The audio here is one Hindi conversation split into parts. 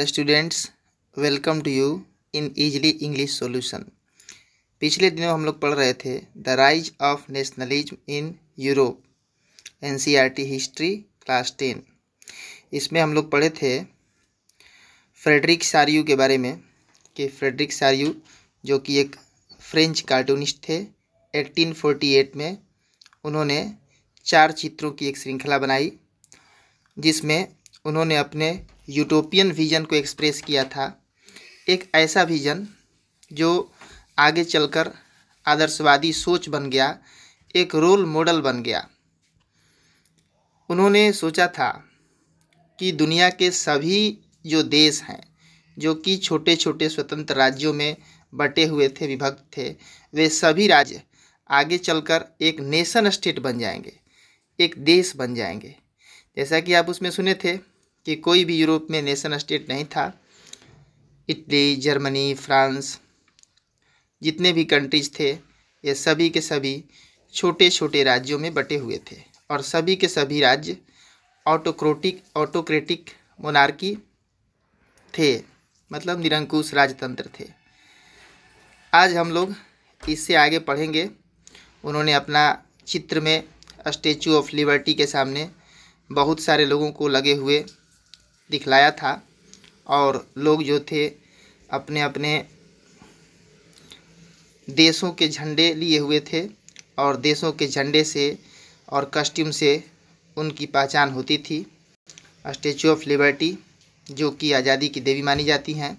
Students welcome to you in easily English solution पिछले दिनों हम लोग पढ़ रहे थे the rise of nationalism in Europe टी हिस्ट्री क्लास टेन इसमें हम लोग पढ़े थे फ्रेडरिक सारियू के बारे में कि फ्रेडरिक सारियू जो कि एक फ्रेंच कार्टूनिस्ट थे 1848 में उन्होंने चार चित्रों की एक श्रृंखला बनाई जिसमें उन्होंने अपने यूटोपियन विज़न को एक्सप्रेस किया था एक ऐसा विज़न जो आगे चलकर आदर्शवादी सोच बन गया एक रोल मॉडल बन गया उन्होंने सोचा था कि दुनिया के सभी जो देश हैं जो कि छोटे छोटे स्वतंत्र राज्यों में बटे हुए थे विभक्त थे वे सभी राज्य आगे चलकर एक नेशन स्टेट बन जाएंगे एक देश बन जाएंगे जैसा कि आप उसमें सुने थे कि कोई भी यूरोप में नेशन स्टेट नहीं था इटली जर्मनी फ्रांस जितने भी कंट्रीज थे ये सभी के सभी छोटे छोटे राज्यों में बटे हुए थे और सभी के सभी राज्य ऑटोक्रोटिक ऑटोक्रेटिक मोनार्की थे मतलब निरंकुश राजतंत्र थे आज हम लोग इससे आगे पढ़ेंगे उन्होंने अपना चित्र में स्टेचू ऑफ लिबर्टी के सामने बहुत सारे लोगों को लगे हुए दिखलाया था और लोग जो थे अपने अपने देशों के झंडे लिए हुए थे और देशों के झंडे से और कस्ट्यूम से उनकी पहचान होती थी स्टेचू ऑफ लिबर्टी जो कि आज़ादी की देवी मानी जाती हैं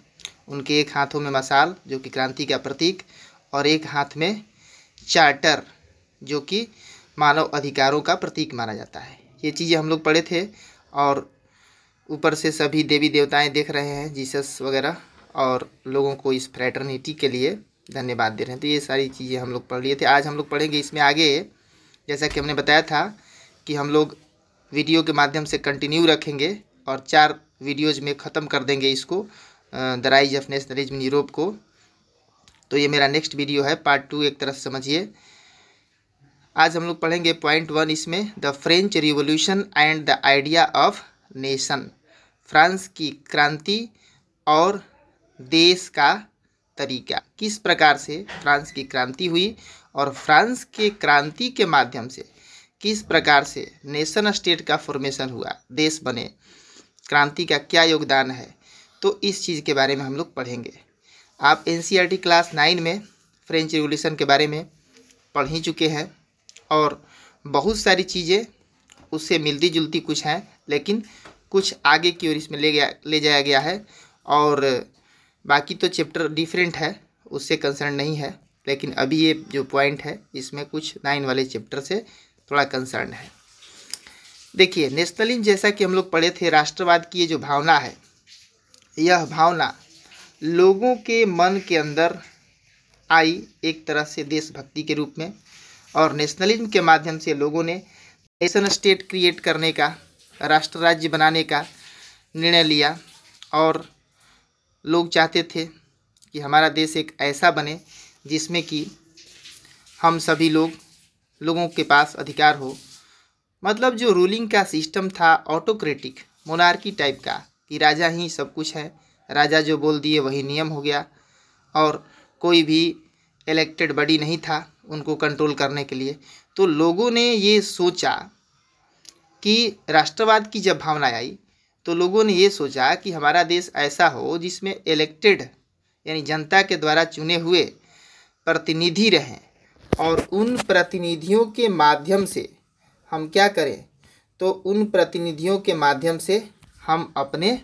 उनके एक हाथों में मसाल जो कि क्रांति का प्रतीक और एक हाथ में चार्टर जो कि मानव अधिकारों का प्रतीक माना जाता है ये चीज़ें हम लोग पढ़े थे और ऊपर से सभी देवी देवताएं देख रहे हैं जीसस वगैरह और लोगों को इस फ्रेटर्निटी के लिए धन्यवाद दे रहे हैं तो ये सारी चीज़ें हम लोग पढ़ लिए थे आज हम लोग पढ़ेंगे इसमें आगे जैसा कि हमने बताया था कि हम लोग वीडियो के माध्यम से कंटिन्यू रखेंगे और चार वीडियोज़ में ख़त्म कर देंगे इसको the rise of nationalism Europe को तो ये मेरा नेक्स्ट वीडियो है पार्ट टू एक तरफ समझिए आज हम लोग पढ़ेंगे पॉइंट वन इसमें the French revolution and the idea of nation France की क्रांति और देश का तरीका किस प्रकार से फ्रांस की क्रांति हुई और फ्रांस के क्रांति के माध्यम से किस प्रकार से नेशन स्टेट का फॉर्मेशन हुआ देश बने क्रांति का क्या योगदान है तो इस चीज़ के बारे में हम लोग पढ़ेंगे आप एन क्लास नाइन में फ्रेंच रिवोल्यूशन के बारे में पढ़ ही चुके हैं और बहुत सारी चीज़ें उससे मिलती जुलती कुछ हैं लेकिन कुछ आगे की ओर इसमें ले गया ले जाया गया है और बाकी तो चैप्टर डिफरेंट है उससे कंसर्न नहीं है लेकिन अभी ये जो पॉइंट है इसमें कुछ नाइन वाले चैप्टर से थोड़ा कंसर्न है देखिए नेशनलिज्म जैसा कि हम लोग पढ़े थे राष्ट्रवाद की ये जो भावना है यह भावना लोगों के मन के अंदर आई एक तरह से देशभक्ति के रूप में और नेशनलिज्म के माध्यम से लोगों ने नेशन स्टेट क्रिएट करने का राष्ट्र राज्य बनाने का निर्णय लिया और लोग चाहते थे कि हमारा देश एक ऐसा बने जिसमें कि हम सभी लोग लोगों के पास अधिकार हो मतलब जो रूलिंग का सिस्टम था ऑटोक्रेटिक मोनार्की टाइप का कि राजा ही सब कुछ है राजा जो बोल दिए वही नियम हो गया और कोई भी इलेक्टेड बॉडी नहीं था उनको कंट्रोल करने के लिए तो लोगों ने ये सोचा कि राष्ट्रवाद की जब भावना आई तो लोगों ने ये सोचा कि हमारा देश ऐसा हो जिसमें इलेक्टेड यानी जनता के द्वारा चुने हुए प्रतिनिधि रहें और उन प्रतिनिधियों के माध्यम से हम क्या करें तो उन प्रतिनिधियों के माध्यम से हम अपने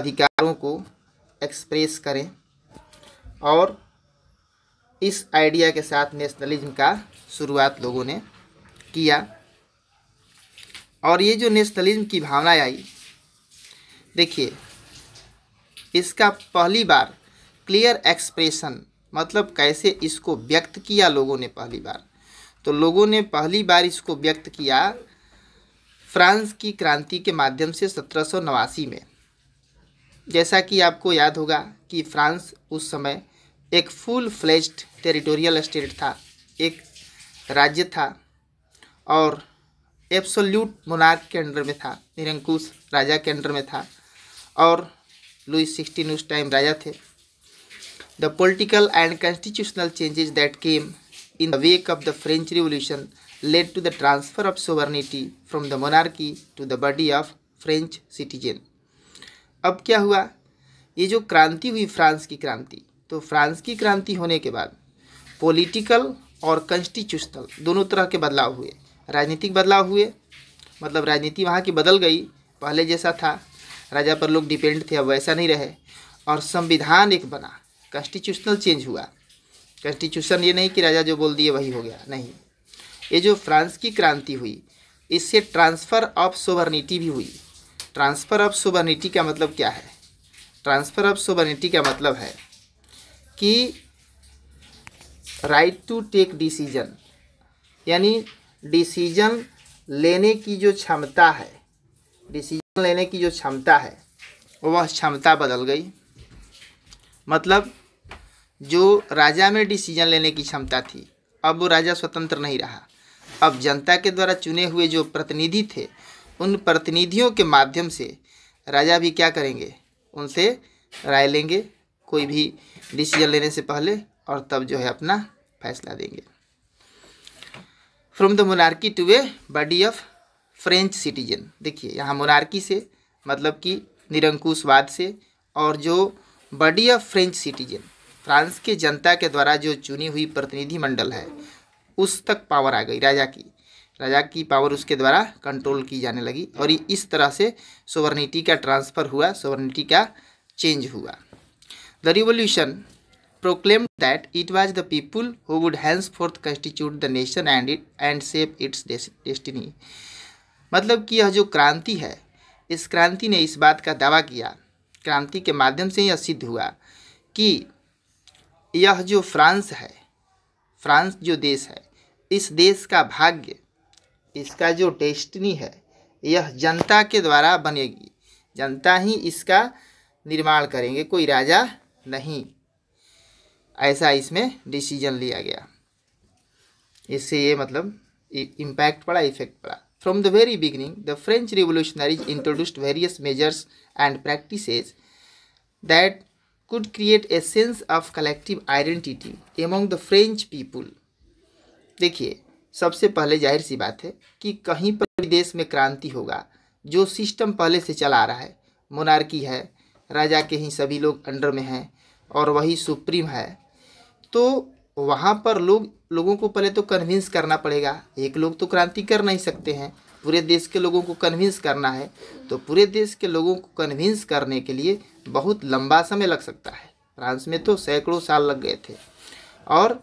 अधिकारों को एक्सप्रेस करें और इस आइडिया के साथ नेशनलिज्म का शुरुआत लोगों ने किया और ये जो नेशनलिज्म की भावना आई देखिए इसका पहली बार क्लियर एक्सप्रेशन मतलब कैसे इसको व्यक्त किया लोगों ने पहली बार तो लोगों ने पहली बार इसको व्यक्त किया फ्रांस की क्रांति के माध्यम से सत्रह में जैसा कि आपको याद होगा कि फ्रांस उस समय एक फुल फ्लेज्ड टेरिटोरियल स्टेट था एक राज्य था और एब्सोल्यूट मोनार्क के अंडर में था निरंकुश राजा के अंडर में था और लुई सिक्सटीन उस टाइम राजा थे the political and constitutional changes that came in the wake of the French revolution led to the transfer of sovereignty from the monarchy to the body of French citizen अब क्या हुआ ये जो क्रांति हुई फ्रांस की क्रांति तो फ्रांस की क्रांति होने के बाद पॉलिटिकल और कॉन्स्टिट्यूशनल दोनों तरह के बदलाव हुए राजनीतिक बदलाव हुए मतलब राजनीति वहाँ की बदल गई पहले जैसा था राजा पर लोग डिपेंड थे अब वैसा नहीं रहे और संविधान एक बना कॉन्स्टिट्यूशनल चेंज हुआ कॉन्स्टिट्यूशन ये नहीं कि राजा जो बोल दिए वही हो गया नहीं ये जो फ्रांस की क्रांति हुई इससे ट्रांसफ़र ऑफ सोवर्निटी भी हुई ट्रांसफ़र ऑफ सोवर्निटी का मतलब क्या है ट्रांसफ़र ऑफ सोवर्निटी का मतलब है कि राइट टू टेक डिसीजन यानी डिसीजन लेने की जो क्षमता है डिसीजन लेने की जो क्षमता है वह क्षमता बदल गई मतलब जो राजा में डिसीजन लेने की क्षमता थी अब वो राजा स्वतंत्र नहीं रहा अब जनता के द्वारा चुने हुए जो प्रतिनिधि थे उन प्रतिनिधियों के माध्यम से राजा भी क्या करेंगे उनसे राय लेंगे कोई भी डिसीजन लेने से पहले और तब जो है अपना फैसला देंगे from the monarchy to a body of French citizen देखिए यहाँ मोनार्की से मतलब कि निरंकुशवाद से और जो body of French citizen France के जनता के द्वारा जो चुनी हुई प्रतिनिधि मंडल है उस तक पावर आ गई राजा की राजा की पावर उसके द्वारा कंट्रोल की जाने लगी और इस तरह से सोवर्निटी का ट्रांसफ़र हुआ सोवर्निटी का चेंज हुआ the revolution proclaimed that it was the people who would henceforth constitute the nation and it and shape its destiny मतलब कि यह जो क्रांति है इस क्रांति ने इस बात का दावा किया क्रांति के माध्यम से यह सिद्ध हुआ कि यह जो फ्रांस है फ्रांस जो देश है इस देश का भाग्य इसका जो डेस्टनी है यह जनता के द्वारा बनेगी जनता ही इसका निर्माण करेंगे कोई राजा नहीं ऐसा इसमें डिसीजन लिया गया इससे ये मतलब इम्पैक्ट पड़ा इफेक्ट पड़ा from the very beginning the French revolutionaries introduced various measures and practice that could create a sense of collective identity among the French people देखिए सबसे पहले जाहिर सी बात है कि कहीं पर देश में क्रांति होगा जो सिस्टम पहले से चला आ रहा है मोनार्की है राजा के ही सभी लोग अंडर में हैं और वही सुप्रीम है तो वहाँ पर लोग लोगों को पहले तो कन्विंस करना पड़ेगा एक लोग तो क्रांति कर नहीं सकते हैं पूरे देश के लोगों को कन्विंस करना है तो पूरे देश के लोगों को कन्विंस करने के लिए बहुत लंबा समय लग सकता है फ्रांस में तो सैकड़ों साल लग गए थे और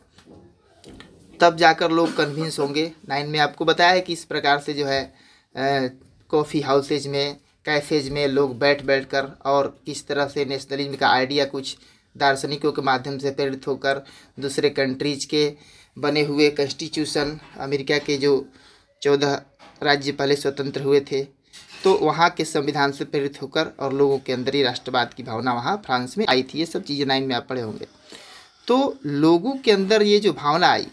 तब जाकर लोग कन्विंस होंगे नाइन में आपको बताया है कि इस प्रकार से जो है कॉफ़ी हाउसेज में कैफेज में लोग बैठ बैठ कर और किस तरह से नेशनलिज्म का आइडिया कुछ दार्शनिकों के माध्यम से प्रेरित होकर दूसरे कंट्रीज के बने हुए कंस्टिट्यूशन अमेरिका के जो चौदह राज्य पहले स्वतंत्र हुए थे तो वहाँ के संविधान से प्रेरित होकर और लोगों के अंदर ही राष्ट्रवाद की भावना वहाँ फ्रांस में आई थी ये सब चीज़ें नाइन में आप पढ़े होंगे तो लोगों के अंदर ये जो भावना आई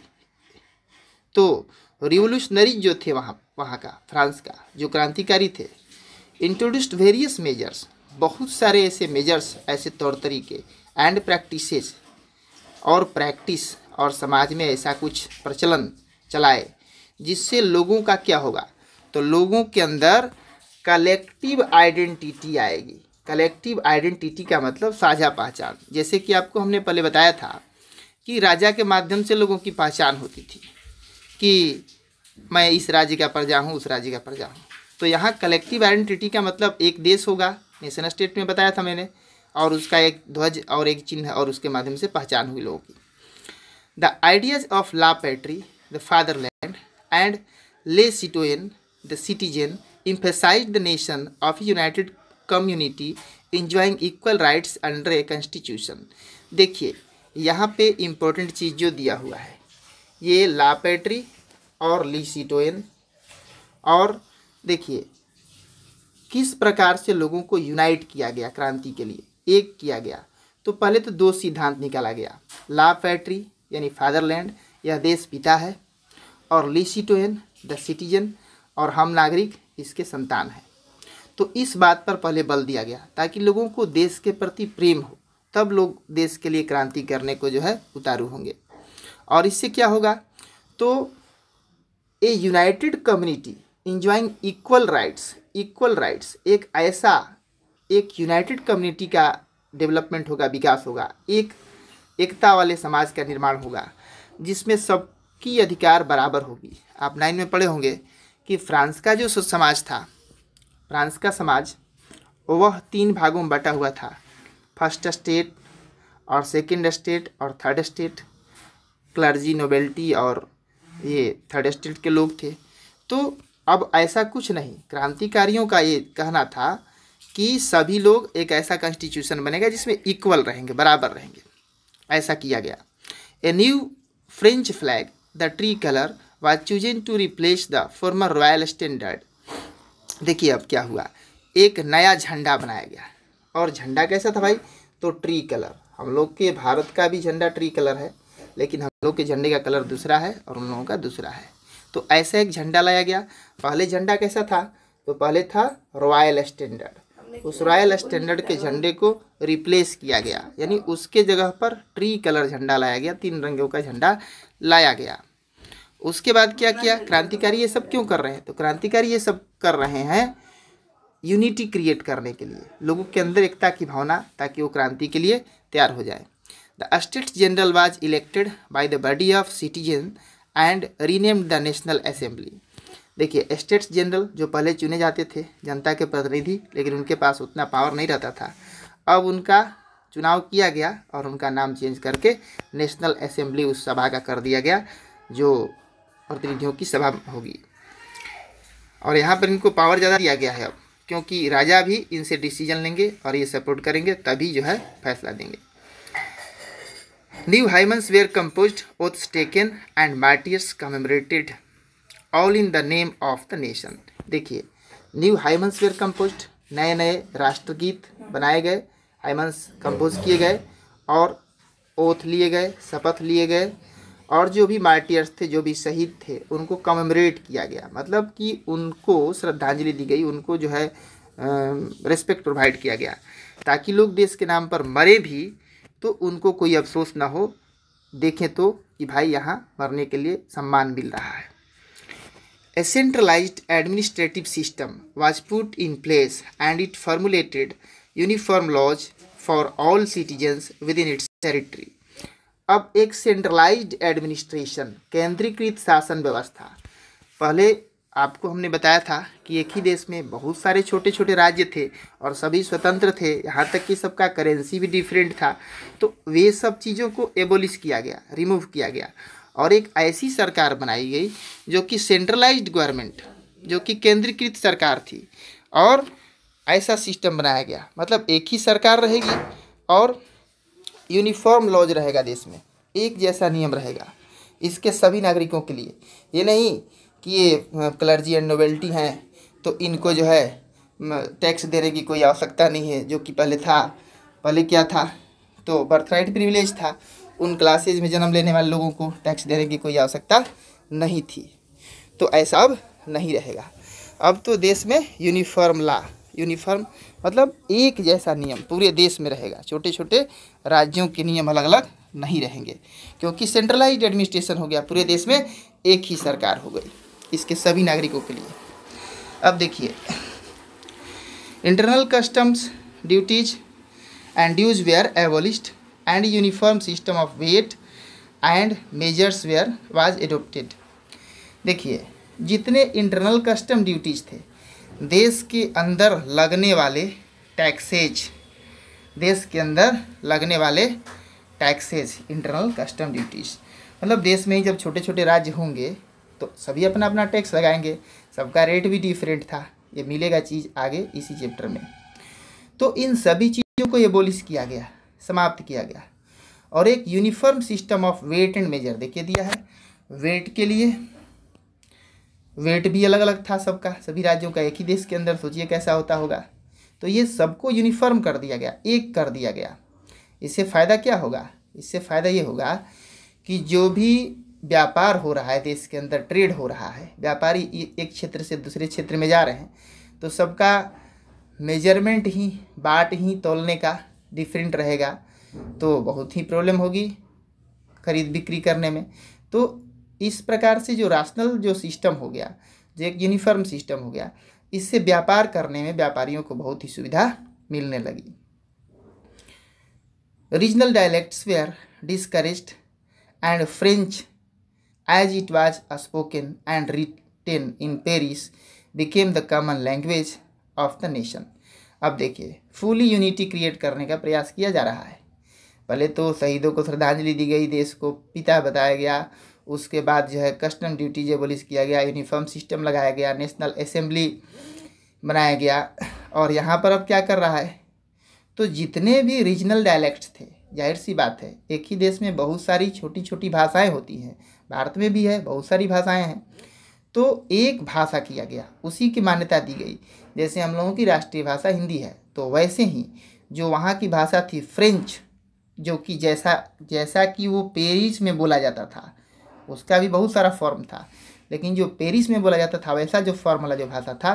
तो रिवोल्यूशनरी जो थे वहाँ वहाँ का फ्रांस का जो क्रांतिकारी थे इंट्रोड्यूस्ड वेरियस मेजर्स बहुत सारे ऐसे मेजर्स ऐसे तौर तरीके एंड प्रैक्टिसेस और प्रैक्टिस और समाज में ऐसा कुछ प्रचलन चलाए जिससे लोगों का क्या होगा तो लोगों के अंदर कलेक्टिव आइडेंटिटी आएगी कलेक्टिव आइडेंटिटी का मतलब साझा पहचान जैसे कि आपको हमने पहले बताया था कि राजा के माध्यम से लोगों की पहचान होती थी कि मैं इस राज्य का प्रजा हूँ उस राज्य का प्रजा हूँ तो यहाँ कलेक्टिव आइडेंटिटी का मतलब एक देश होगा नेशनल स्टेट में बताया था मैंने और उसका एक ध्वज और एक चिन्ह और उसके माध्यम से पहचान हुई लोगों की the ideas of la patrie the fatherland and le citoyen the citizen emphasise the nation of united community enjoying equal rights under a constitution देखिए यहाँ पे इम्पोर्टेंट चीज़ जो दिया हुआ है ये ला पैट्री और ली सिटोन और देखिए किस प्रकार से लोगों को यूनाइट किया गया क्रांति के लिए एक किया गया तो पहले तो दो सिद्धांत निकाला गया ला फैट्री यानी फादरलैंड यह देश पिता है और लिसिटोन द सिटीजन और हम नागरिक इसके संतान हैं तो इस बात पर पहले बल दिया गया ताकि लोगों को देश के प्रति प्रेम हो तब लोग देश के लिए क्रांति करने को जो है उतारू होंगे और इससे क्या होगा तो a united community enjoying equal rights equal rights एक ऐसा एक यूनाइटेड कम्युनिटी का डेवलपमेंट होगा विकास होगा एक एकता वाले समाज का निर्माण होगा जिसमें सबकी अधिकार बराबर होगी आप नाइन में पढ़े होंगे कि फ्रांस का जो समाज था फ्रांस का समाज वह तीन भागों में बटा हुआ था फर्स्ट स्टेट और सेकंड स्टेट और थर्ड स्टेट क्लर्जी नोबेल्टी और ये थर्ड स्टेट के लोग थे तो अब ऐसा कुछ नहीं क्रांतिकारियों का ये कहना था कि सभी लोग एक ऐसा कॉन्स्टिट्यूशन बनेगा जिसमें इक्वल रहेंगे बराबर रहेंगे ऐसा किया गया a new French flag the tricolour was chosen to replace the former royal standard देखिए अब क्या हुआ एक नया झंडा बनाया गया और झंडा कैसा था भाई तो ट्री कलर हम लोग के भारत का भी झंडा ट्री कलर है लेकिन हम लोग के झंडे का कलर दूसरा है और उन लोगों का दूसरा है तो ऐसा एक झंडा लाया गया पहले झंडा कैसा था तो पहले था रॉयल स्टैंडर्ड उस रॉयल स्टैंडर्ड के झंडे को रिप्लेस किया गया यानी उसके जगह पर ट्री कलर झंडा लाया गया तीन रंगों का झंडा लाया गया उसके बाद क्या किया क्रांतिकारी ये सब क्यों कर रहे हैं तो क्रांतिकारी ये सब कर रहे हैं यूनिटी क्रिएट करने के लिए लोगों के अंदर एकता की भावना ताकि वो क्रांति के लिए तैयार हो जाए the estate general was elected by the body of citizen and renamed the national assembly देखिए स्टेट्स जनरल जो पहले चुने जाते थे जनता के प्रतिनिधि लेकिन उनके पास उतना पावर नहीं रहता था अब उनका चुनाव किया गया और उनका नाम चेंज करके नेशनल असेंबली उस सभा का कर दिया गया जो प्रतिनिधियों की सभा होगी और यहाँ पर इनको पावर ज़्यादा दिया गया है अब क्योंकि राजा भी इनसे डिसीजन लेंगे और ये सपोर्ट करेंगे तभी जो है फैसला देंगे new hymns were compose oaths taken and martyrs commemorated all in the name of the nation देखिए न्यू हाइमंस वेयर कंपोज नए नए राष्ट्रगीत बनाए गए हाइमंस कंपोज किए गए और ओथ लिए गए शपथ लिए गए और जो भी मार्टियर्स थे जो भी शहीद थे उनको कमेमरेट किया गया मतलब कि उनको श्रद्धांजलि दी गई उनको जो है रेस्पेक्ट प्रोवाइड किया गया ताकि लोग देश के नाम पर मरे भी तो उनको कोई अफसोस ना हो देखें तो कि भाई यहाँ मरने के लिए सम्मान मिल रहा है A centralized administrative system was put in place and it formulated uniform laws for all citizens within its territory. अब एक सेंट्रलाइज्ड एडमिनिस्ट्रेशन केंद्रीकृत शासन व्यवस्था पहले आपको हमने बताया था कि एक ही देश में बहुत सारे छोटे छोटे राज्य थे और सभी स्वतंत्र थे यहाँ तक कि सबका करेंसी भी डिफरेंट था तो वे सब चीज़ों को एबोलिश किया गया रिमूव किया गया और एक ऐसी सरकार बनाई गई जो कि सेंट्रलाइज्ड गवर्नमेंट जो कि केंद्रीकृत सरकार थी और ऐसा सिस्टम बनाया गया मतलब एक ही सरकार रहेगी और यूनिफॉर्म लॉज रहेगा देश में एक जैसा नियम रहेगा इसके सभी नागरिकों के लिए ये नहीं कि ये क्लर्जी एंड नोवेल्टी हैं तो इनको जो है टैक्स देने की कोई आवश्यकता नहीं है जो कि पहले था पहले क्या था तो बर्थराइट प्रिविलेज था उन क्लासेज में जन्म लेने वाले लोगों को टैक्स देने की कोई आवश्यकता नहीं थी तो ऐसा अब नहीं रहेगा अब तो देश में यूनिफॉर्म ला यूनिफॉर्म मतलब एक जैसा नियम पूरे देश में रहेगा छोटे छोटे राज्यों के नियम अलग अलग नहीं रहेंगे क्योंकि सेंट्रलाइज एडमिनिस्ट्रेशन हो गया पूरे देश में एक ही सरकार हो गई इसके सभी नागरिकों के लिए अब देखिए internal customs duties and dues were abolished and uniform system of weight and measures were was adopted देखिए जितने internal custom duties थे देश के अंदर लगने वाले taxes देश के अंदर लगने वाले taxes internal custom duties मतलब देश में ही जब छोटे छोटे राज्य होंगे तो सभी अपना अपना टैक्स लगाएंगे सबका रेट भी डिफरेंट था ये मिलेगा चीज़ आगे इसी चैप्टर में तो इन सभी चीज़ों को ये बोलिस किया गया समाप्त किया गया है और एक uniform system of weight and measure देखिए दिया है वेट के लिए वेट भी अलग अलग था सबका सभी राज्यों का एक ही देश के अंदर सोचिए कैसा होता होगा तो ये सबको यूनिफॉर्म कर दिया गया एक कर दिया गया इससे फ़ायदा क्या होगा इससे फ़ायदा ये होगा कि जो भी व्यापार हो रहा है देश के अंदर ट्रेड हो रहा है व्यापारी एक क्षेत्र से दूसरे क्षेत्र में जा रहे हैं तो सबका मेजरमेंट ही बाट ही तोलने का डिफरेंट रहेगा तो बहुत ही प्रॉब्लम होगी खरीद बिक्री करने में तो इस प्रकार से जो राशनल जो सिस्टम हो गया जो एक यूनिफॉर्म सिस्टम हो गया इससे व्यापार करने में व्यापारियों को बहुत ही सुविधा मिलने लगी regional dialects were discourage and French as it was spoken and written in Paris became the common language of the nation अब देखिए फुली यूनिटी क्रिएट करने का प्रयास किया जा रहा है पहले तो शहीदों को श्रद्धांजलि दी गई देश को पिता बताया गया उसके बाद जो है कस्टम ड्यूटी जो बोलिस किया गया यूनिफॉर्म सिस्टम लगाया गया नेशनल असेंबली बनाया गया और यहाँ पर अब क्या कर रहा है तो जितने भी रीजनल डायलैक्ट्स थे जाहिर सी बात है एक ही देश में बहुत सारी छोटी छोटी भाषाएं होती हैं भारत में भी है बहुत सारी भाषाएं हैं तो एक भाषा किया गया उसी की मान्यता दी गई जैसे हम लोगों की राष्ट्रीय भाषा हिंदी है तो वैसे ही जो वहाँ की भाषा थी फ्रेंच जो कि जैसा जैसा कि वो पेरिस में बोला जाता था उसका भी बहुत सारा फॉर्म था लेकिन जो पेरिस में बोला जाता था वैसा जो फॉर्म वाला जो भाषा था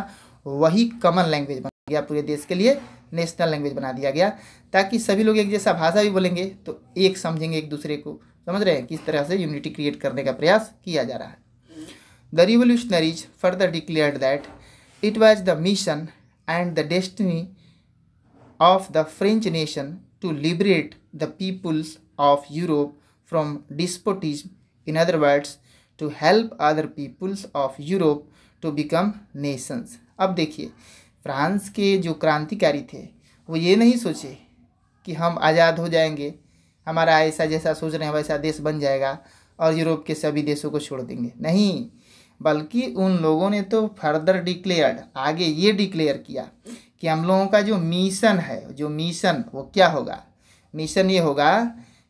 वही कॉमन लैंग्वेज बना गया पूरे देश के लिए नेशनल लैंग्वेज बना दिया गया ताकि सभी लोग एक जैसा भाषा भी बोलेंगे तो एक समझेंगे एक दूसरे को समझ रहे हैं किस तरह से यूनिटी क्रिएट करने का प्रयास किया जा रहा है the revolutionaries further declare that it was the mission and the destiny of the French nation to liberate the peoples of Europe from despotism, in other words, to help other peoples of Europe to become nations. अब देखिए फ्रांस के जो क्रांतिकारी थे वो ये नहीं सोचे कि हम आज़ाद हो जाएंगे हमारा ऐसा जैसा सोच रहे हैं वैसा देश बन जाएगा और यूरोप के सभी देशों को छोड़ देंगे नहीं बल्कि उन लोगों ने तो फर्दर डिक्लेयर्ड आगे ये डिक्लेयर किया कि हम लोगों का जो मिशन है जो मिशन वो क्या होगा मिशन ये होगा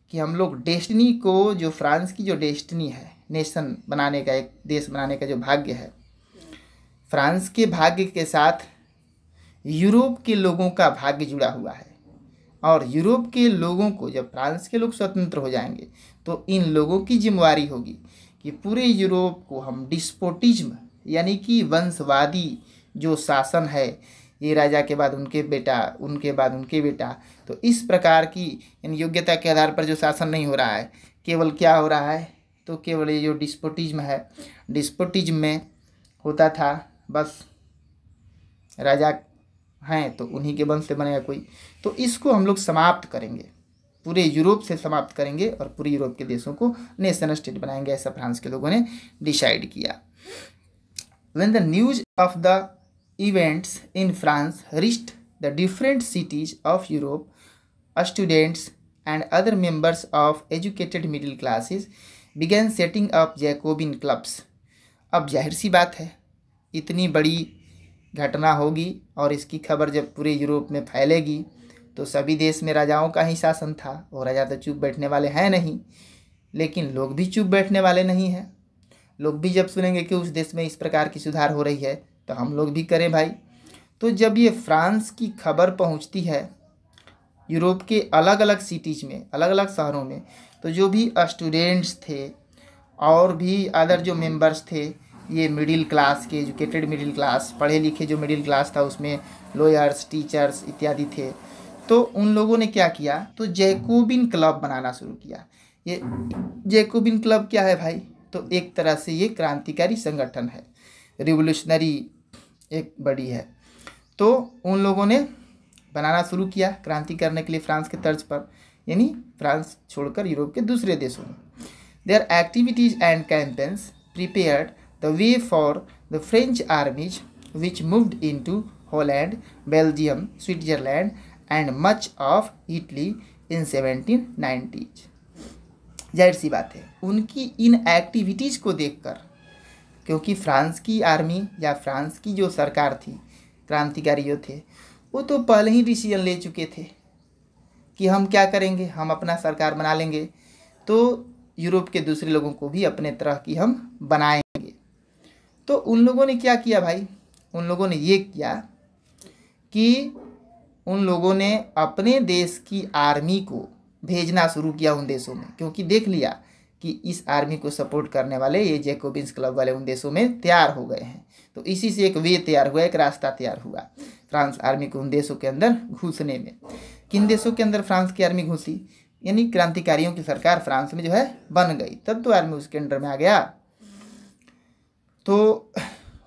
कि हम लोग डेस्टनी को जो फ्रांस की जो डेस्टनी है नेशन बनाने का एक देश बनाने का जो भाग्य है फ्रांस के भाग्य के साथ यूरोप के लोगों का भाग्य जुड़ा हुआ है और यूरोप के लोगों को जब फ्रांस के लोग स्वतंत्र हो जाएंगे तो इन लोगों की जिम्मेवारी होगी कि पूरे यूरोप को हम डिस्पोटिज्म यानी कि वंशवादी जो शासन है ये राजा के बाद उनके बेटा उनके बाद उनके बेटा तो इस प्रकार की यानी योग्यता के आधार पर जो शासन नहीं हो रहा है केवल क्या हो रहा है तो केवल ये जो डिस्पोटिज्म है डिस्पोटिज्म में होता था बस राजा हैं तो उन्हीं के वंश से बनेगा कोई तो इसको हम लोग समाप्त करेंगे पूरे यूरोप से समाप्त करेंगे और पूरे यूरोप के देशों को नेशनल स्टेट बनाएंगे ऐसा फ्रांस के लोगों ने डिसाइड किया when the news of the events in France reached the different cities of Europe, students and other members of educated middle classes began setting up Jacobin clubs. अब जाहिर सी बात है इतनी बड़ी घटना होगी और इसकी खबर जब पूरे यूरोप में फैलेगी तो सभी देश में राजाओं का ही शासन था और राजा तो चुप बैठने वाले हैं नहीं लेकिन लोग भी चुप बैठने वाले नहीं हैं लोग भी जब सुनेंगे कि उस देश में इस प्रकार की सुधार हो रही है तो हम लोग भी करें भाई तो जब ये फ्रांस की खबर पहुंचती है यूरोप के अलग अलग सिटीज़ में अलग अलग शहरों में तो जो भी स्टूडेंट्स थे और भी अदर जो मेंबर्स थे ये मिडिल क्लास के एजुकेटेड मिडिल क्लास पढ़े लिखे जो मिडिल क्लास था उसमें लॉयर्स टीचर्स इत्यादि थे तो उन लोगों ने क्या किया तो जैकोबिन क्लब बनाना शुरू किया ये जैकोबिन क्लब क्या है भाई तो एक तरह से ये क्रांतिकारी संगठन है रिवोल्यूशनरी एक बड़ी है तो उन लोगों ने बनाना शुरू किया क्रांति करने के लिए फ्रांस के तर्ज पर यानी फ्रांस छोड़कर यूरोप के दूसरे देशों में their activities and campaigns prepared the way for the French armies which moved into Holland Belgium Switzerland and much of Italy in seventeen nineties जाहिर सी बात है उनकी इन एक्टिविटीज़ को देखकर क्योंकि फ्रांस की आर्मी या फ्रांस की जो सरकार थी क्रांतिकारी जो थे वो तो पहले ही डिसीजन ले चुके थे कि हम क्या करेंगे हम अपना सरकार बना लेंगे तो यूरोप के दूसरे लोगों को भी अपने तरह की हम बनाएंगे तो उन लोगों ने क्या किया भाई उन लोगों ने ये किया कि उन लोगों ने अपने देश की आर्मी को भेजना शुरू किया उन देशों में क्योंकि देख लिया कि इस आर्मी को सपोर्ट करने वाले ये जेकोबिन्स क्लब वाले उन देशों में तैयार हो गए हैं तो इसी से एक वे तैयार हुआ एक रास्ता तैयार हुआ फ्रांस आर्मी को उन देशों के अंदर घुसने में किन देशों के अंदर फ्रांस की आर्मी घुसी यानी क्रांतिकारियों की सरकार फ्रांस में जो है बन गई तब तो आर्मी उसके अंडर में आ गया तो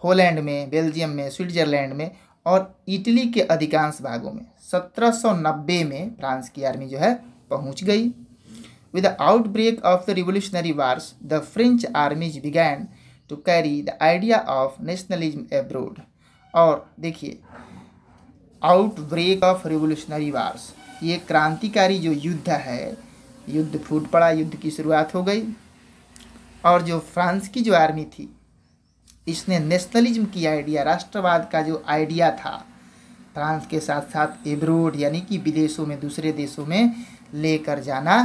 होलैंड में बेल्जियम में स्विट्जरलैंड में और इटली के अधिकांश भागों में 1790 में फ्रांस की आर्मी जो है पहुंच गई With the outbreak of the Revolutionary Wars, the French armies began to carry the idea of nationalism abroad. और देखिए ब्रेक ऑफ रिवोल्यूशनरी वार्स ये क्रांतिकारी जो युद्ध है युद्ध फूट पड़ा युद्ध की शुरुआत हो गई और जो फ्रांस की जो आर्मी थी इसने नेशनलिज्म की आइडिया राष्ट्रवाद का जो आइडिया था फ्रांस के साथ साथ एब्रोड यानी कि विदेशों में दूसरे देशों में लेकर जाना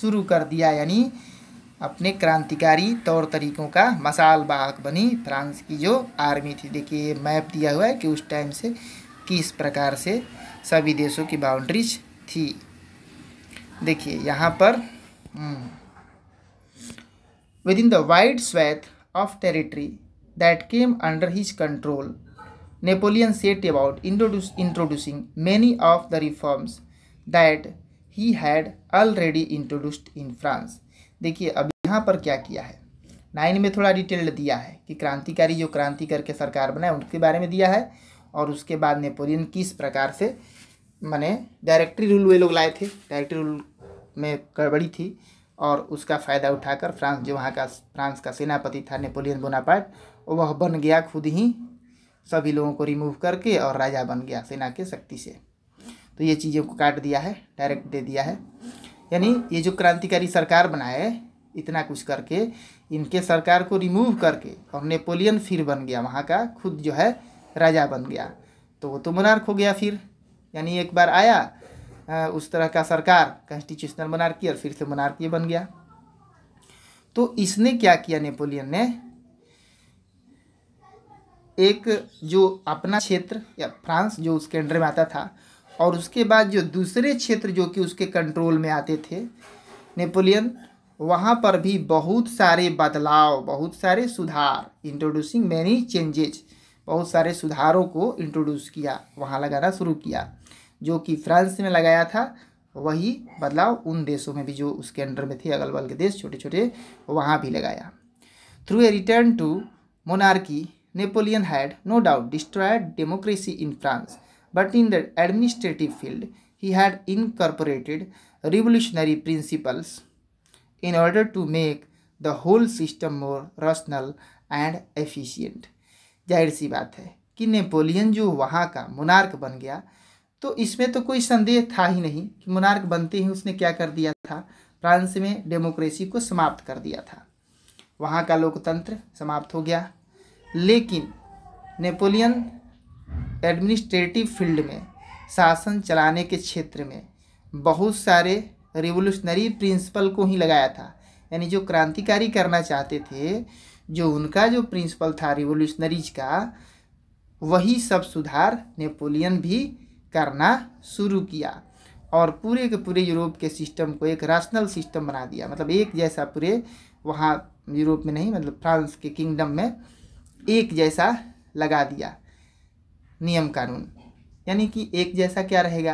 शुरू कर दिया यानी अपने क्रांतिकारी तौर तरीकों का मसाल बाहक बनी फ्रांस की जो आर्मी थी देखिए मैप दिया हुआ है कि उस टाइम से किस प्रकार से सभी देशों की बाउंड्रीज थी देखिए यहाँ पर within the wide swathe of territory that came under his control Napoleon set about introducing many of the reforms that he had already introduced in France देखिए अब यहाँ पर क्या किया है नाइन में थोड़ा डिटेल दिया है कि क्रांतिकारी जो क्रांति करके सरकार बनाए उनके बारे में दिया है और उसके बाद नेपोलियन किस प्रकार से मैंने डायरेक्टरी रूल वे लोग लाए थे डायरेक्टरी रूल में गड़बड़ी थी और उसका फ़ायदा उठाकर फ्रांस जो वहाँ का फ्रांस का सेनापति था नेपोलियन बोनापार्ट वह बन गया खुद ही सभी लोगों को रिमूव करके और राजा बन गया सेना के शक्ति से तो ये चीज़ों को काट दिया है डायरेक्ट दे दिया है यानी ये जो क्रांतिकारी सरकार बनाए इतना कुछ करके इनके सरकार को रिमूव करके और नेपोलियन फिर बन गया वहाँ का खुद जो है राजा बन गया तो वो तो मनार्क हो गया फिर यानी एक बार आया आ, उस तरह का सरकार कॉन्स्टिट्यूशनल मनार्की और फिर से मनार्की बन गया तो इसने क्या किया नेपोलियन ने एक जो अपना क्षेत्र या फ्रांस जो उसके अंडर में आता था और उसके बाद जो दूसरे क्षेत्र जो कि उसके कंट्रोल में आते थे नेपोलियन वहाँ पर भी बहुत सारे बदलाव बहुत सारे सुधार इंट्रोड्यूसिंग मैनी चेंजेज बहुत सारे सुधारों को इंट्रोड्यूस किया वहाँ लगाना शुरू किया जो कि फ्रांस में लगाया था वही बदलाव उन देशों में भी जो उसके अंडर में थे अगल बगल के देश छोटे छोटे वहाँ भी लगाया through a return to monarchy Napoleon had no doubt destroyed democracy in France but in the administrative field he had incorporated revolutionary principles in order to make the whole system more rational and efficient जाहिर सी बात है कि नेपोलियन जो वहाँ का मोनार्क बन गया तो इसमें तो कोई संदेह था ही नहीं कि मोनार्क बनते ही उसने क्या कर दिया था फ्रांस में डेमोक्रेसी को समाप्त कर दिया था वहाँ का लोकतंत्र समाप्त हो गया लेकिन नेपोलियन एडमिनिस्ट्रेटिव फील्ड में शासन चलाने के क्षेत्र में बहुत सारे रिवोल्यूशनरी प्रिंसिपल को ही लगाया था यानी जो क्रांतिकारी करना चाहते थे जो उनका जो प्रिंसिपल था रिवोल्यूशनरीज का वही सब सुधार नेपोलियन भी करना शुरू किया और पूरे के पूरे यूरोप के सिस्टम को एक रैशनल सिस्टम बना दिया मतलब एक जैसा पूरे वहाँ यूरोप में नहीं मतलब फ्रांस के किंगडम में एक जैसा लगा दिया नियम कानून यानी कि एक जैसा क्या रहेगा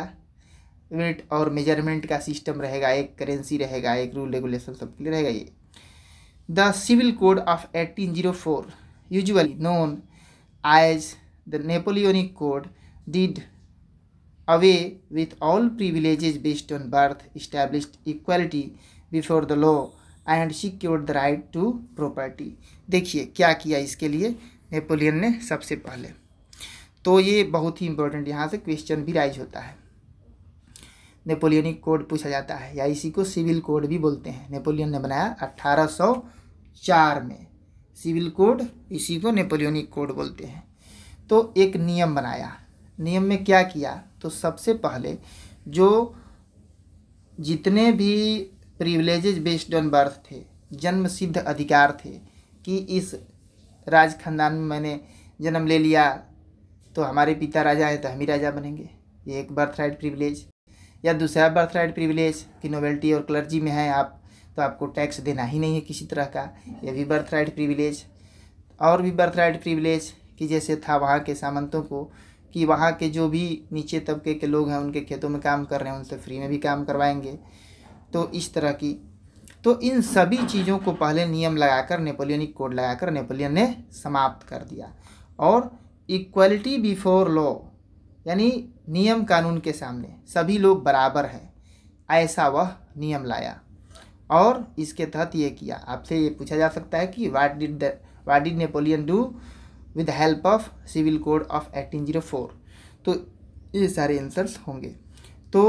वेट और मेजरमेंट का सिस्टम रहेगा एक करेंसी रहेगा एक रूल रेगुलेशन सबके लिए रहेगा ये the civil code of eighteen zero four usually known as the Napoleonic code did away with all privilege based on birth establish equality before the law and secure the right to property देखिए क्या किया इसके लिए नेपोलियन ने सबसे पहले तो ये बहुत ही इंपॉर्टेंट यहाँ से क्वेश्चन भी राइज होता है नेपोलियनिक कोड पूछा जाता है या इसी को सिविल कोड भी बोलते हैं नेपोलियन ने बनाया 1804 में सिविल कोड इसी को नेपोलियनिक कोड बोलते हैं तो एक नियम बनाया नियम में क्या किया तो सबसे पहले जो जितने भी प्रिवलेज बेस्ड ऑन बर्थ थे जन्म सिद्ध अधिकार थे कि इस राज खानदान में मैंने जन्म ले लिया तो हमारे पिता राजा हैं तो हम ही राजा बनेंगे ये एक बर्थ राइट प्रिविलेज या दूसरा बर्थ राइट प्रिविलेज कि नोवेल्टी और क्लर्जी में है आप तो आपको टैक्स देना ही नहीं है किसी तरह का ये भी बर्थ राइट प्रिविलेज और भी बर्थ राइट प्रिविलेज कि जैसे था वहाँ के सामंतों को कि वहाँ के जो भी नीचे तबके के लोग हैं उनके खेतों में काम कर रहे हैं उनसे फ्री में भी काम करवाएंगे तो इस तरह की तो इन सभी चीज़ों को पहले नियम लगाकर नेपोलियनिक कोड लगाकर नेपोलियन ने समाप्त कर दिया और इक्वलिटी बिफोर लॉ यानी नियम कानून के सामने सभी लोग बराबर हैं ऐसा वह नियम लाया और इसके तहत ये किया आपसे ये पूछा जा सकता है कि what did the what did Napoleon do with help of civil code of eighteen zero four तो ये सारे आंसर्स होंगे तो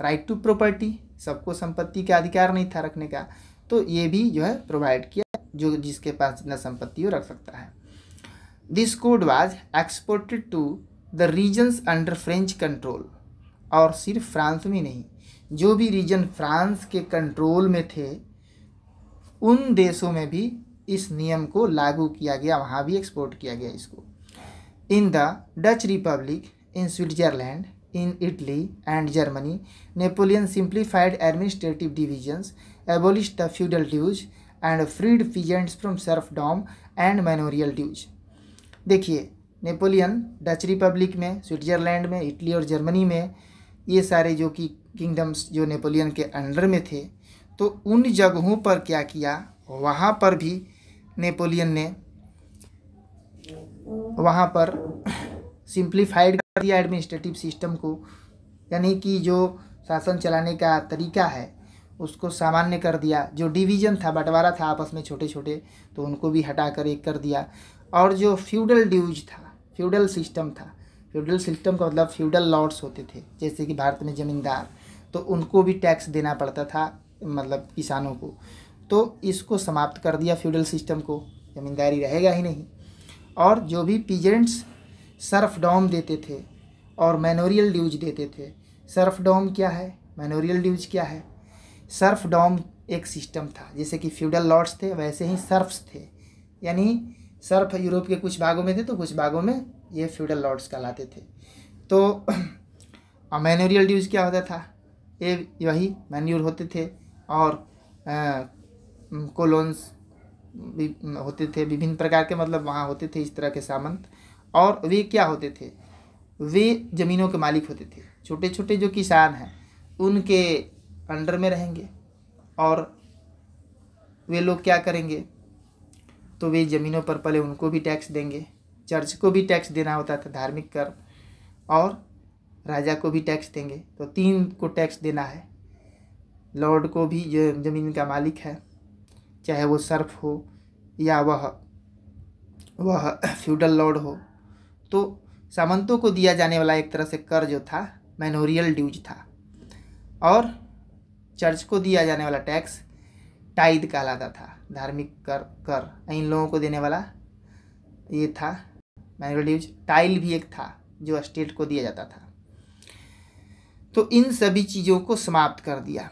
राइट टू प्रॉपर्टी सबको संपत्ति का अधिकार नहीं था रखने का तो ये भी जो है प्रोवाइड किया जो जिसके पास जितना संपत्ति हो रख सकता है This code was exported to the regions under French control और सिर्फ फ्रांस में नहीं जो भी रीजन फ्रांस के कंट्रोल में थे उन देशों में भी इस नियम को लागू किया गया वहाँ भी एक्सपोर्ट किया गया इसको in the Dutch republic in Switzerland in Italy and Germany Napoleon simplified administrative divisions abolish the feudal dues and freed peasants from serfdom and manorial dues देखिए नेपोलियन डच रिपब्लिक में स्विट्ज़रलैंड में इटली और जर्मनी में ये सारे जो कि किंगडम्स जो नेपोलियन के अंडर में थे तो उन जगहों पर क्या किया वहाँ पर भी नेपोलियन ने वहाँ पर सिंप्लीफाइड कर दिया एडमिनिस्ट्रेटिव सिस्टम को यानी कि जो शासन चलाने का तरीका है उसको सामान्य कर दिया जो डिवीज़न था बंटवारा था आपस में छोटे छोटे तो उनको भी हटा कर एक कर दिया और जो फ्यूडल ड्यूज था फ्यूडल सिस्टम था फ्यूडल सिस्टम का मतलब फ्यूडल लॉर्ड्स होते थे जैसे कि भारत में ज़मींदार तो उनको भी टैक्स देना पड़ता था मतलब किसानों को तो इसको समाप्त कर दिया फ्यूडल सिस्टम को ज़मींदारी रहेगा ही नहीं और जो भी पीजेंट्स सर्फ डॉम देते थे और मैनोरियल ड्यूज देते थे सर्फ डॉम क्या है मैनोरियल ड्यूज क्या है सर्फ डॉम एक सिस्टम था जैसे कि फ्यूडल लॉर्ड्स थे वैसे ही सर्फ्स थे यानी सर्फ यूरोप के कुछ भागों में थे तो कुछ भागों में ये फ्यूडल लॉर्ड्स कहलाते थे तो मैन्यूरियल ड्यूज क्या होता था ये वही मैन्यूर होते थे और कोलोन्स होते थे विभिन्न प्रकार के मतलब वहाँ होते थे इस तरह के सामंत और वे क्या होते थे वे ज़मीनों के मालिक होते थे छोटे छोटे जो किसान हैं उनके अंडर में रहेंगे और वे लोग क्या करेंगे तो वे ज़मीनों पर पले उनको भी टैक्स देंगे चर्च को भी टैक्स देना होता था धार्मिक कर और राजा को भी टैक्स देंगे तो तीन को टैक्स देना है लॉर्ड को भी जो ज़मीन का मालिक है चाहे वो सर्फ हो या वह वह फ्यूडल लॉर्ड हो तो सामंतों को दिया जाने वाला एक तरह से कर जो था मैनोरियल ड्यूज था और चर्च को दिया जाने वाला टैक्स टाइद कहलाता था धार्मिक कर कर इन लोगों को देने वाला ये था मैनुअल ड्यूज टाइल भी एक था जो स्टेट को दिया जाता था तो इन सभी चीज़ों को समाप्त कर दिया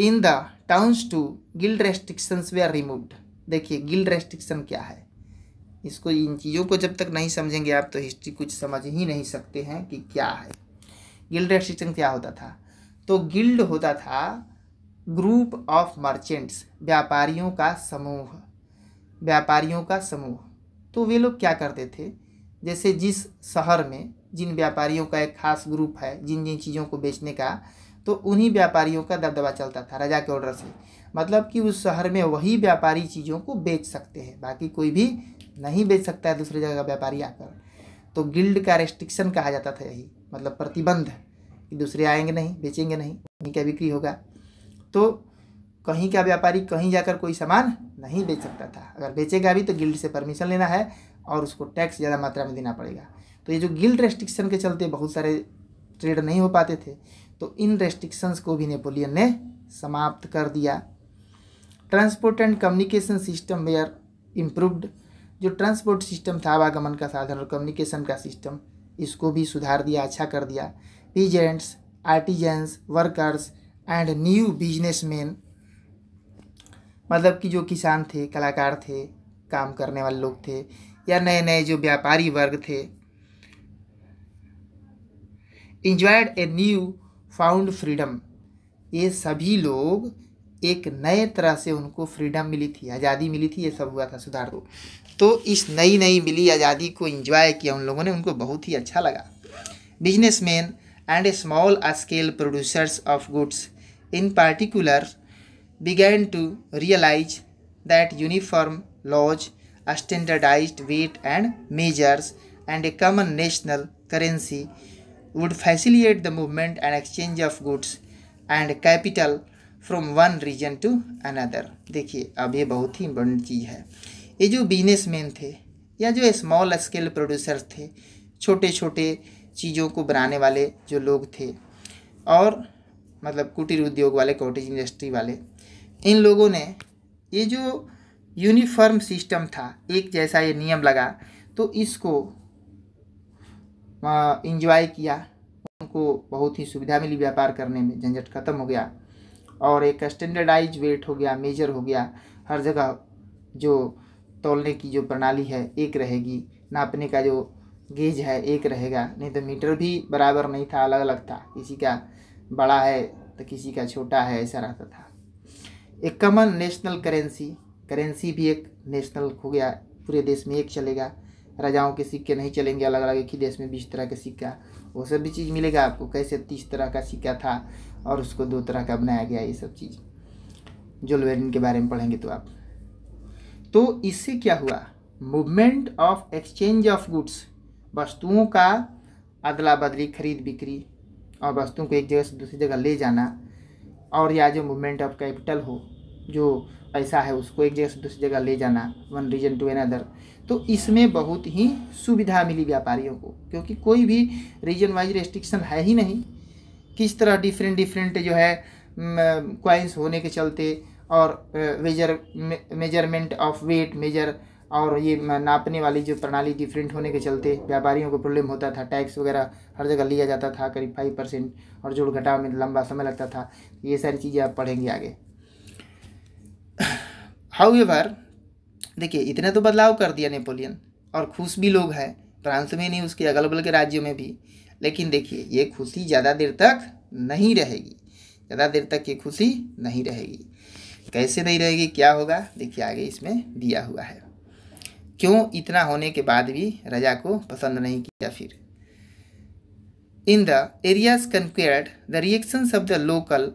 in the towns too guild restrictions were removed देखिए गिल्ड रेस्ट्रिक्शन क्या है इसको इन चीज़ों को जब तक नहीं समझेंगे आप तो हिस्ट्री कुछ समझ ही नहीं सकते हैं कि क्या है गिल्ड रेस्ट्रिक्शन क्या होता था तो गिल्ड होता था ग्रुप ऑफ मर्चेंट्स व्यापारियों का समूह व्यापारियों का समूह तो वे लोग क्या करते थे जैसे जिस शहर में जिन व्यापारियों का एक खास ग्रुप है जिन जिन चीज़ों को बेचने का तो उन्हीं व्यापारियों का दबदबा चलता था राजा के ऑर्डर से मतलब कि उस शहर में वही व्यापारी चीज़ों को बेच सकते हैं बाकी कोई भी नहीं बेच सकता है दूसरी जगह का व्यापारी आकर तो गिल्ड का रेस्ट्रिक्शन कहा जाता था यही मतलब प्रतिबंध कि दूसरे आएंगे नहीं बेचेंगे नहीं उन्हीं का बिक्री होगा तो कहीं का व्यापारी कहीं जाकर कोई सामान नहीं बेच सकता था अगर बेचेगा भी तो गिल्ड से परमिशन लेना है और उसको टैक्स ज़्यादा मात्रा में देना पड़ेगा तो ये जो गिल्ड रेस्ट्रिक्शन के चलते बहुत सारे ट्रेड नहीं हो पाते थे तो इन रेस्ट्रिक्शंस को भी नेपोलियन ने समाप्त कर दिया transport and communication system were improved जो ट्रांसपोर्ट सिस्टम था आवागमन का साधन और कम्युनिकेशन का सिस्टम इसको भी सुधार दिया अच्छा कर दिया peasants artisans workers and new businessman मतलब कि जो किसान थे कलाकार थे काम करने वाले लोग थे या नए नए जो व्यापारी वर्ग थे enjoyed a newfound freedom ये सभी लोग एक नए तरह से उनको फ्रीडम मिली थी आज़ादी मिली थी ये सब हुआ था सुधार दो तो इस नई नई मिली आज़ादी को इंजॉय किया उन लोगों ने उनको बहुत ही अच्छा लगा businessman and a small scale producers of goods in particular, began to realize that uniform laws, a standardized weight and measures, and a common national currency would facilitate the movement and exchange of goods and capital from one region to another देखिए अब ये बहुत ही इम्पोर्टेंट चीज़ है ये जो बिजनेसमैन थे या जो स्मॉल स्केल प्रोड्यूसर थे छोटे छोटे चीज़ों को बनाने वाले जो लोग थे और मतलब कुटीर उद्योग वाले कॉटेज इंडस्ट्री वाले इन लोगों ने ये जो यूनिफॉर्म सिस्टम था एक जैसा ये नियम लगा तो इसको इंजॉय किया उनको बहुत ही सुविधा मिली व्यापार करने में झंझट खत्म हो गया और एक स्टैंडर्डाइज वेट हो गया मेजर हो गया हर जगह जो तोलने की जो प्रणाली है एक रहेगी नापने का जो गेज है एक रहेगा नहीं तो मीटर भी बराबर नहीं था अलग अलग था इसी का बड़ा है तो किसी का छोटा है ऐसा रहता था एक कॉमन नेशनल करेंसी करेंसी भी एक नेशनल हो गया पूरे देश में एक चलेगा राजाओं के सिक्के नहीं चलेंगे अलग अलग एक ही देश में बीस तरह का सिक्का वो सब भी चीज़ मिलेगा आपको कैसे तीस तरह का सिक्का था और उसको दो तरह का बनाया गया ये सब चीज़ जोलवेरिन के बारे में पढ़ेंगे तो आप तो इससे क्या हुआ movement of exchange of goods वस्तुओं का अदला बदली खरीद बिक्री और वस्तुओं को एक जगह से दूसरी जगह ले जाना और या जो मूवमेंट ऑफ कैपिटल हो जो पैसा है उसको एक जगह से दूसरी जगह ले जाना वन रीजन टू अनदर तो इसमें बहुत ही सुविधा मिली व्यापारियों को क्योंकि कोई भी रीजन वाइज रेस्ट्रिक्शन है ही नहीं किस तरह डिफरेंट डिफरेंट जो है क्वाइंस होने के चलते और measure measurement of weight measure और ये नापने वाली जो प्रणाली डिफरेंट होने के चलते व्यापारियों को प्रॉब्लम होता था टैक्स वगैरह हर जगह लिया जाता था करीब फाइव परसेंट और जोड़ घटाव में लंबा समय लगता था ये सारी चीज़ें आप पढ़ेंगे आगे हाउ एवर देखिए इतने तो बदलाव कर दिया नेपोलियन और खुश भी लोग हैं फ्रांस में नहीं उसके अगल बगल के राज्यों में भी लेकिन देखिए ये खुशी ज़्यादा देर तक नहीं रहेगी ज़्यादा देर तक ये खुशी नहीं रहेगी कैसे नहीं रहेगी क्या होगा देखिए आगे इसमें दिया हुआ है क्यों इतना होने के बाद भी राजा को पसंद नहीं किया फिर in the areas conquered the reactions of the local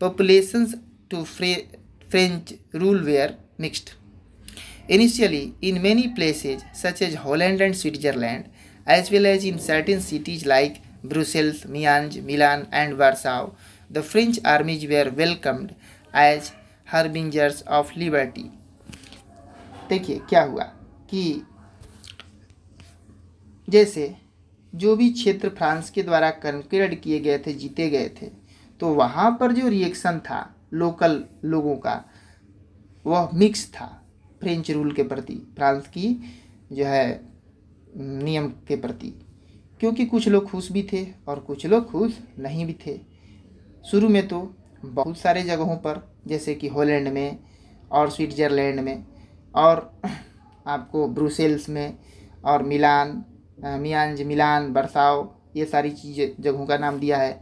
populations to French rule were mixed initially in many places such as Holland and Switzerland as well as in certain cities like Brussels Mainz Milan and Warsaw the French armies were welcomed as harbingers of liberty देखिए क्या हुआ कि जैसे जो भी क्षेत्र फ्रांस के द्वारा कंक्रेड किए गए थे जीते गए थे तो वहाँ पर जो रिएक्शन था लोकल लोगों का वह मिक्स था फ्रेंच रूल के प्रति फ्रांस की जो है नियम के प्रति क्योंकि कुछ लोग खुश भी थे और कुछ लोग खुश नहीं भी थे शुरू में तो बहुत सारे जगहों पर जैसे कि हॉलैंड में और स्विट्ज़रलैंड में और आपको ब्रुसेल्स में और मिलान मियांज मिलान बरसाओ ये सारी चीज़ जगहों का नाम दिया है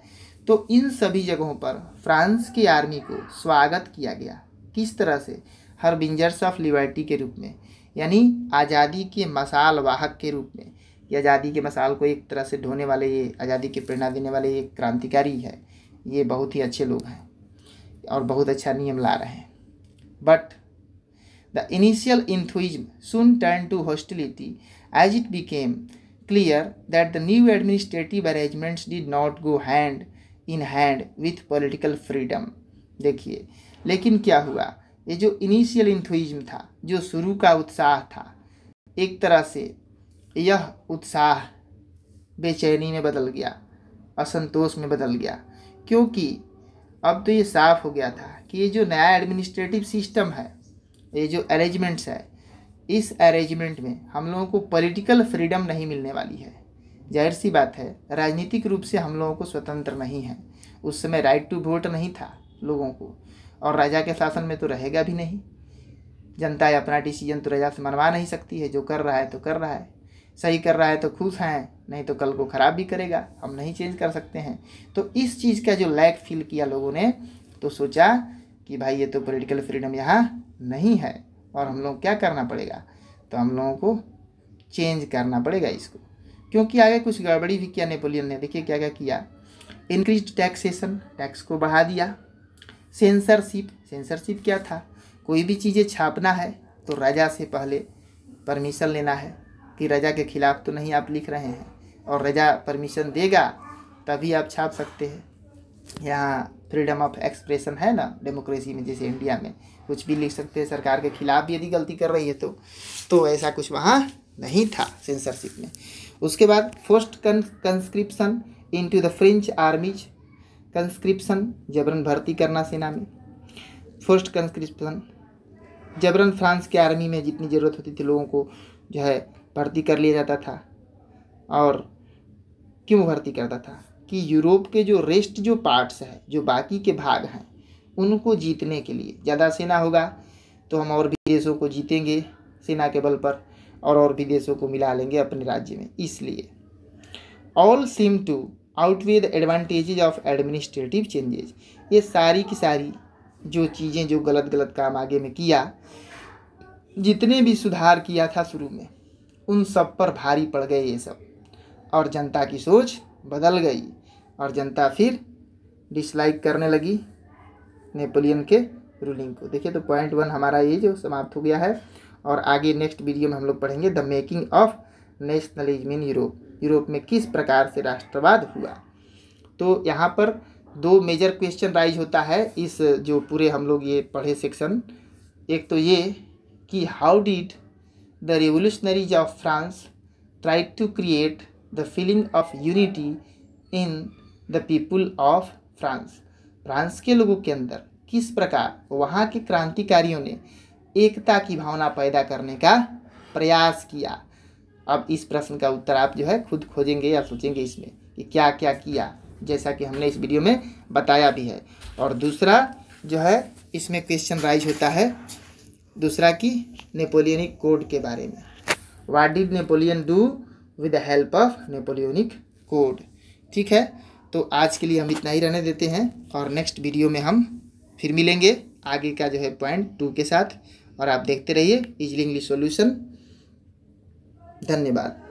तो इन सभी जगहों पर फ्रांस की आर्मी को स्वागत किया गया किस तरह से हर बिंजर्स ऑफ लिबर्टी के रूप में यानी आज़ादी के मसाल वाहक के रूप में ये आज़ादी के मसाल को एक तरह से ढोने वाले ये आज़ादी की प्रेरणा देने वाले ये क्रांतिकारी है ये बहुत ही अच्छे लोग हैं और बहुत अच्छा नियम ला रहे हैं but The initial enthusiasm soon turned to hostility as it became clear that the new administrative arrangements did not go hand in hand with political freedom देखिए लेकिन क्या हुआ ये जो इनिशियल इंथोइज्म था जो शुरू का उत्साह था एक तरह से यह उत्साह बेचैनी में बदल गया असंतोष में बदल गया क्योंकि अब तो ये साफ हो गया था कि ये जो नया एडमिनिस्ट्रेटिव सिस्टम है ये जो अरेंजमेंट्स है इस अरेंजमेंट में हम लोगों को पॉलिटिकल फ्रीडम नहीं मिलने वाली है जाहिर सी बात है राजनीतिक रूप से हम लोगों को स्वतंत्र नहीं है उस समय राइट टू वोट नहीं था लोगों को और राजा के शासन में तो रहेगा भी नहीं जनता अपना डिसीजन तो राजा से मनवा नहीं सकती है जो कर रहा है तो कर रहा है सही कर रहा है तो खुश हैं नहीं तो कल को ख़राब भी करेगा हम नहीं चेंज कर सकते हैं तो इस चीज़ का जो लैक फील किया लोगों ने तो सोचा कि भाई ये तो पॉलिटिकल फ्रीडम यहाँ नहीं है और हम लोग क्या करना पड़ेगा तो हम लोगों को चेंज करना पड़ेगा इसको क्योंकि आगे कुछ गड़बड़ी भी किया नेपोलियन ने देखिए क्या क्या किया इंक्रीज टैक्सेशन टैक्स को बढ़ा दिया सेंसरशिप सेंसरशिप क्या था कोई भी चीज़ें छापना है तो राजा से पहले परमिशन लेना है कि राजा के खिलाफ़ तो नहीं आप लिख रहे हैं और राजा परमिशन देगा तभी आप छाप सकते हैं यहाँ फ्रीडम ऑफ एक्सप्रेशन है ना डेमोक्रेसी में जैसे इंडिया में कुछ भी लिख सकते हैं सरकार के खिलाफ यदि गलती कर रही है तो तो ऐसा कुछ वहाँ नहीं था सेंसरशिप में उसके बाद first conscription into the French armies conscription जबरन भर्ती करना सेना में फर्स्ट कंस्क्रिप्शन जबरन फ्रांस के आर्मी में जितनी ज़रूरत होती थी लोगों को जो है भर्ती कर लिया जाता था और क्यों भर्ती करता था कि यूरोप के जो रेस्ट जो पार्ट्स हैं जो बाकी के भाग हैं उनको जीतने के लिए ज़्यादा सेना होगा तो हम और भी देशों को जीतेंगे सेना के बल पर और और भी देशों को मिला लेंगे अपने राज्य में इसलिए all seem to outweigh the advantages of administrative changes ये सारी की सारी जो चीज़ें जो गलत गलत काम आगे में किया जितने भी सुधार किया था शुरू में उन सब पर भारी पड़ गए ये सब और जनता की सोच बदल गई और जनता फिर डिसलाइक करने लगी नेपोलियन के रूलिंग को देखिए तो पॉइंट वन हमारा ये जो समाप्त हो गया है और आगे नेक्स्ट वीडियो में हम लोग पढ़ेंगे the making of nationalism in Europe Europe में किस प्रकार से राष्ट्रवाद हुआ तो यहाँ पर दो मेजर क्वेश्चन राइज होता है इस जो पूरे हम लोग ये पढ़े सेक्शन एक तो ये कि how did the revolutionaries of France try to create the feeling of unity in the people of France France के लोगों के अंदर किस प्रकार वहाँ के क्रांतिकारियों ने एकता की भावना पैदा करने का प्रयास किया अब इस प्रश्न का उत्तर आप जो है खुद खोजेंगे या सोचेंगे इसमें कि क्या क्या किया जैसा कि हमने इस वीडियो में बताया भी है और दूसरा जो है इसमें क्वेश्चन राइज होता है दूसरा कि नेपोलियनिक कोड के बारे में what did Napoleon do with the help of Napoleonic code ठीक है तो आज के लिए हम इतना ही रहने देते हैं और नेक्स्ट वीडियो में हम फिर मिलेंगे आगे का जो है पॉइंट टू के साथ और आप देखते रहिए इजली इंग्लिश सोल्यूशन धन्यवाद